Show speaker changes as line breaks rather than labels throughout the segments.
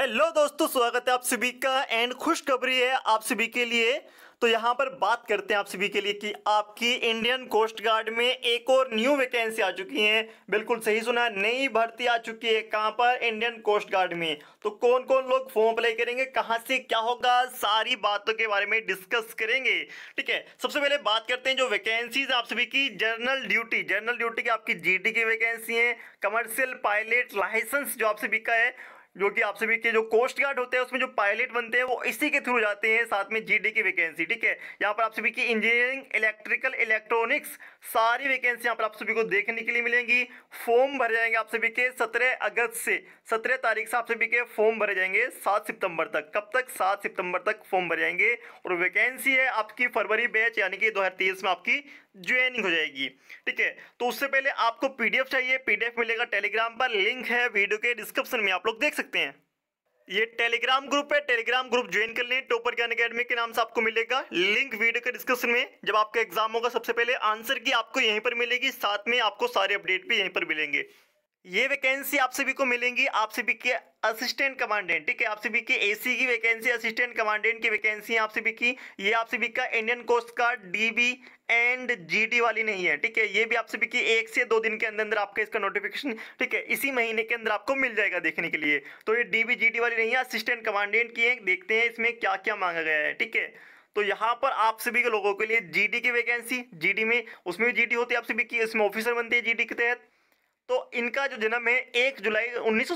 hello दोस्तों स्वागत है आप सभी का एंड खुशखबरी है आप सभी के लिए तो यहाँ पर बात करते हैं आप सभी के लिए कि आपकी इंडियन कोस्ट गार्ड में एक और न्यू वैकेंसी आ चुकी है बिल्कुल सही सुना है नई भर्ती आ चुकी है कहाँ पर इंडियन कोस्ट गार्ड में तो कौन कौन लोग फॉर्म अप्लाई करेंगे कहाँ से क्या होगा सारी बातों के बारे में डिस्कस करेंगे ठीक है सबसे पहले बात करते हैं जो वैकेंसीज आप सभी की जर्नल ड्यूटी जर्नल ड्यूटी की आपकी जी की वैकेंसी है कमर्शियल पायलट लाइसेंस जो आप सभी का है जो कि आप सभी के जो कोस्ट गार्ड होते हैं उसमें जो पायलट बनते हैं वो इसी के थ्रू जाते हैं साथ में जीडी की वैकेंसी ठीक है यहाँ पर आप सभी की इंजीनियरिंग इलेक्ट्रिकल इलेक्ट्रॉनिक्स सारी वैकेंसी यहाँ पर आप सभी को देखने के लिए मिलेंगी फॉर्म भरे जाएंगे आप सभी के सत्रह अगस्त से सत्रह तारीख से आप सभी के फॉर्म भरे जाएंगे सात सितंबर तक कब तक सात सितंबर तक फॉर्म भरे जाएंगे और वैकेंसी है आपकी फरवरी बैच यानी कि दो में आपकी ज्वाइनिंग हो जाएगी ठीक है तो उससे पहले आपको पीडीएफ चाहिए पीडीएफ मिलेगा टेलीग्राम पर लिंक है वीडियो के डिस्क्रिप्शन में आप लोग देख सकते सकते हैं ये टेलीग्राम ग्रुप है टेलीग्राम ग्रुप ज्वाइन कर लें टोपर ज्ञान अकेडमी के नाम से आपको मिलेगा लिंक वीडियो के डिस्क्रिप्शन में जब आपका एग्जाम होगा सबसे पहले आंसर की आपको यहीं पर मिलेगी साथ में आपको सारे अपडेट भी यहीं पर मिलेंगे ये वैकेंसी आप सभी को मिलेंगी आप सभी के असिस्टेंट कमांडेंट ठीक है आप सभी की एसी की वैकेंसी असिस्टेंट कमांडेंट की वैकेंसी आप सभी की ये आप सभी का इंडियन कोस्ट का डीबी एंड जीडी वाली नहीं है ठीक है ये भी आप सभी की एक से दो दिन के अंदर अंदर आपका इसका नोटिफिकेशन ठीक है इसी महीने के अंदर आपको मिल जाएगा देखने के लिए तो ये डीबी जीडी वाली नहीं है असिस्टेंट कमांडेंट की है देखते हैं इसमें क्या क्या मांगा गया है ठीक है तो यहाँ पर आप सभी के लोगों के लिए जीडी की वैकेंसी जीडी में उसमें भी जीडी होती है आप सभी की इसमें ऑफिसर बनते हैं जीडी के तहत तो इनका जो जन्म है एक जुलाई उन्नीस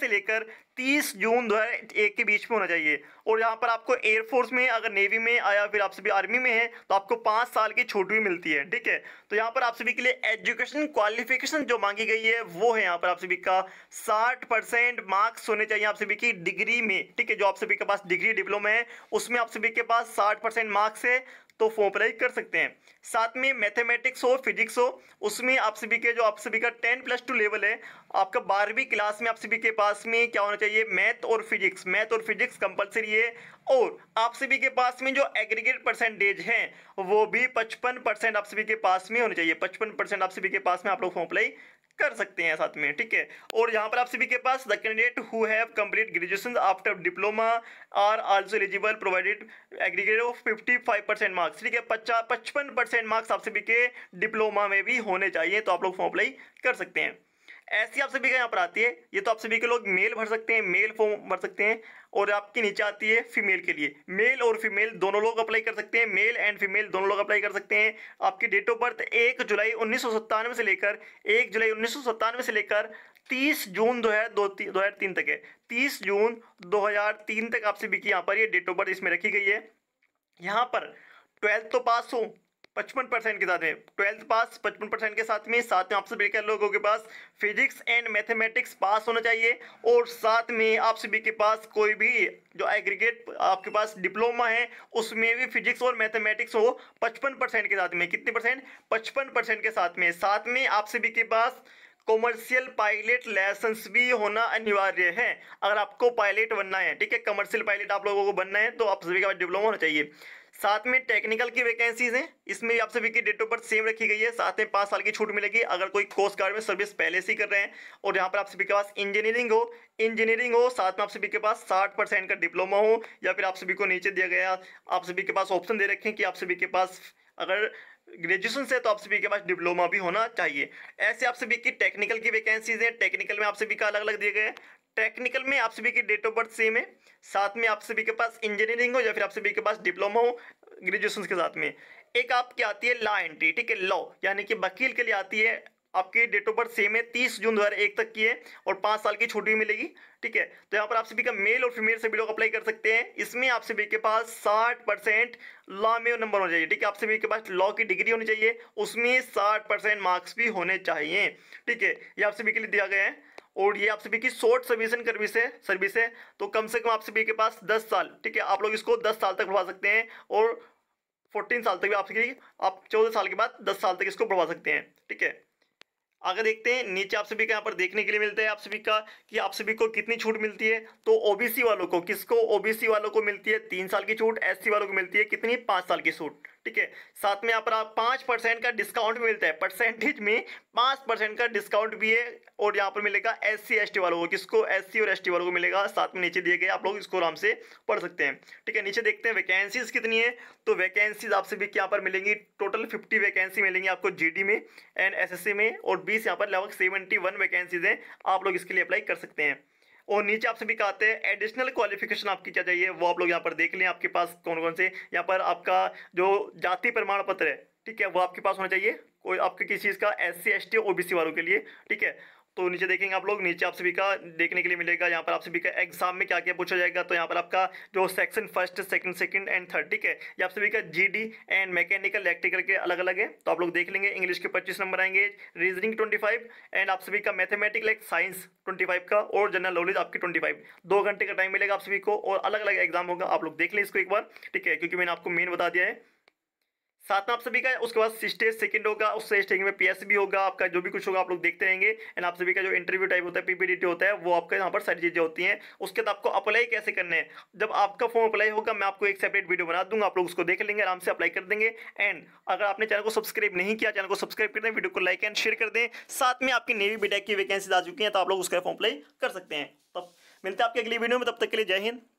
से लेकर 30 जून दो हजार एक के बीच में होना चाहिए और यहाँ पर आपको एयरफोर्स में अगर नेवी में आया फिर आप सभी आर्मी में है तो आपको पाँच साल की छूट भी मिलती है ठीक है तो यहाँ पर आप सभी के लिए एजुकेशन क्वालिफिकेशन जो मांगी गई है वो है यहाँ पर आप सभी का साठ परसेंट मार्क्स होने चाहिए आप सभी की डिग्री में ठीक है जो आप सभी के पास डिग्री डिप्लोमा है उसमें आप सभी के पास साठ मार्क्स है तो फॉर्म अप्लाई कर सकते हैं साथ में मैथमेटिक्स हो फिजिक्स हो उसमें आप सभी के जो आप सभी का टेन प्लस टू लेवल है आपका बारहवीं क्लास में आप सभी के पास में क्या होना चाहिए मैथ और फिजिक्स मैथ और फिजिक्स कंपलसरी है और आप सभी के पास में जो एग्रीगेट परसेंटेज है वो भी पचपन परसेंट आप सभी के पास में होना चाहिए पचपन परसेंट आप सभी के पास में आप लोग फॉर्म अप्लाई कर सकते हैं साथ में ठीक है और यहाँ पर आप सभी के पास the candidate who have complete graduation after diploma are also eligible provided aggregate of five percent marks ठीक है पचास पचपन परसेंट मार्क्स आप सभी के डिप्लोमा में भी होने चाहिए तो आप लोग फॉर्म अप्लाई कर सकते हैं ऐसी आप सभी का यहाँ पर आती है ये तो आप सभी के लोग मेल भर सकते हैं मेल फॉर्म भर सकते हैं और आपकी नीचे आती है फीमेल के लिए मेल और फीमेल दोनों लोग अप्लाई कर सकते हैं मेल एंड फीमेल दोनों लोग अप्लाई कर सकते हैं आपकी डेट ऑफ बर्थ एक जुलाई उन्नीस से लेकर एक जुलाई उन्नीस से लेकर तीस जून दो हज़ार दो ती, तीन तक है तीस जून 2003 तक आप सभी यहाँ पर ये डेट ऑफ बर्थ इसमें रखी गई है यहाँ पर ट्वेल्थ तो पास हो पचपन परसेंट के साथ में ट्वेल्थ पास पचपन परसेंट के साथ में साथ में आपसे सभी के लोगों के पास फिजिक्स एंड मैथमेटिक्स पास होना चाहिए और साथ में आप सभी के पास कोई भी जो एग्रीगेट आपके पास डिप्लोमा है उसमें भी फिजिक्स और मैथमेटिक्स हो पचपन परसेंट के साथ में कितने परसेंट पचपन परसेंट के साथ में साथ में आप सभी के पास कॉमर्शियल पायलट लाइसेंस भी होना अनिवार्य है अगर आपको पायलट बनना है ठीक है कमर्शियल पायलट आप लोगों को बनना है तो आप सभी के पास डिप्लोमा होना चाहिए साथ में टेक्निकल की वैकेंसीज हैं इसमें भी आपसे विकी डेट ऑफ बर्थ सेम रखी गई है साथ में पाँच साल की छूट मिलेगी अगर कोई कोस्ट गार्ड में सर्विस पहले से कर रहे हैं और यहाँ पर आप सभी के पास इंजीनियरिंग हो इंजीनियरिंग हो साथ में आप सभी के पास साठ परसेंट का डिप्लोमा हो या फिर आप सभी को नीचे दिया गया आप सभी के पास ऑप्शन दे रखें कि आप सभी के पास अगर ग्रेजुएशन से तो आप सभी के पास डिप्लोमा भी होना चाहिए ऐसे आप सभी की टेक्निकल की वैकेंसीज हैं टेक्निकल में आप सभी का अलग अलग दिए गए टेक्निकल में आप सभी की डेट ऑफ बर्थ सेम है साथ में आप सभी के पास इंजीनियरिंग हो या फिर आप सभी के पास डिप्लोमा हो ग्रेजुएशन के साथ में एक आपकी आती है लॉ एंट्री ठीक है लॉ यानी कि वकील के लिए आती है आपकी डेट ऑफ बर्थ सेम है तीस जून दो हज़ार एक तक की है और पाँच साल की छुट्टी मिलेगी ठीक है तो यहाँ पर आप सभी का मेल और फीमेल सभी लोग अप्लाई कर सकते हैं इसमें आप सभी के पास साठ परसेंट लॉ में नंबर होना चाहिए ठीक है आप सभी के पास लॉ की डिग्री होनी चाहिए उसमें साठ परसेंट मार्क्स भी होने चाहिए ठीक है ये आप सभी के लिए दिया गया है और ये आप सभी की शॉर्ट सर्विस एंड सर्विस है सर्विस है तो कम से कम आप सभी के पास दस साल ठीक है आप लोग इसको दस साल तक बढ़वा सकते हैं और फोर्टीन साल तक भी आप सभी आप चौदह साल के बाद दस साल तक इसको बढ़वा सकते हैं ठीक है आगे देखते हैं नीचे आप सभी का यहाँ पर देखने के लिए मिलता है आप सभी का कि आप सभी को कितनी छूट मिलती है तो ओबीसी वालों को किसको ओबीसी वालों को मिलती है तीन साल की छूट एससी वालों को मिलती है कितनी पाँच साल की छूट ठीक है साथ में यहाँ पर आप पाँच परसेंट का डिस्काउंट मिलता है परसेंटेज में पाँच परसेंट का डिस्काउंट भी है और यहाँ पर मिलेगा एस सी एस टी वालों को किसको एस सी और एस टी वालों को मिलेगा साथ में नीचे दिए गए आप लोग इसको आराम से पढ़ सकते हैं ठीक है नीचे देखते हैं वैकेंसीज कितनी है तो वैकेंसीज आपसे भी यहाँ पर मिलेंगी टोटल फिफ्टी वैकेंसी मिलेंगी आपको जी में एंड एस में और बीस यहाँ पर लगभग सेवेंटी वैकेंसीज हैं आप लोग इसके लिए अप्लाई कर सकते हैं और नीचे आप सभी कहते हैं एडिशनल क्वालिफिकेशन आपकी क्या चाहिए वो आप लोग यहाँ पर देख लें आपके पास कौन कौन से यहाँ पर आपका जो जाति प्रमाण पत्र है ठीक है वो आपके पास होना चाहिए कोई आपके किसी चीज़ का S C S T O B C वालों के लिए ठीक है तो नीचे देखेंगे आप लोग नीचे आप सभी का देखने के लिए मिलेगा यहाँ पर आप सभी का एग्जाम में क्या क्या पूछा जाएगा तो यहाँ पर आपका जो section first second second and third ठीक है ये आप सभी का जीडी एंड मैकेनिकल इलेक्ट्रिकल के अलग अलग है तो आप लोग देख लेंगे इंग्लिश के पच्चीस नंबर आएंगे रीजनिंग ट्वेंटी एंड आप सभी का मैथमेटिकल एक साइंस ट्वेंटी का और जनरल नॉलेज आपकी ट्वेंटी दो घंटे का टाइम मिलेगा आप सभी को और अलग अलग एग्जाम होगा आप लोग देख लें इसको एक बार ठीक है क्योंकि मैंने आपको मेन बता दिया है साथ में आप सभी का उसके बाद स्टेज सेकंड होगा उस स्टेज में पीएसबी होगा आपका जो भी कुछ होगा आप लोग देखते रहेंगे एंड आप सभी का जो इंटरव्यू टाइप होता है पीपीडीटी होता है वो आपका यहाँ पर सारी चीज़ें होती हैं उसके बाद आपको अप्लाई कैसे करने है जब आपका फॉर्म अप्लाई होगा मैं आपको एक सेपरेट वीडियो बना दूंगा आप लोग उसको देख लेंगे आराम से अप्लाई कर देंगे एंड अगर आपने चैनल को सब्सक्राइब नहीं किया चैनल को सब्सक्राइब कर दें वीडियो को लाइक एंड शेयर कर दें साथ में आपकी नेवी बी की वैकेंसी आ चुकी हैं तो आप लोग उसका फॉर्म अप्लाई कर सकते हैं तब मिलते हैं आपके अगली वीडियो में तब तक के लिए जय हिंद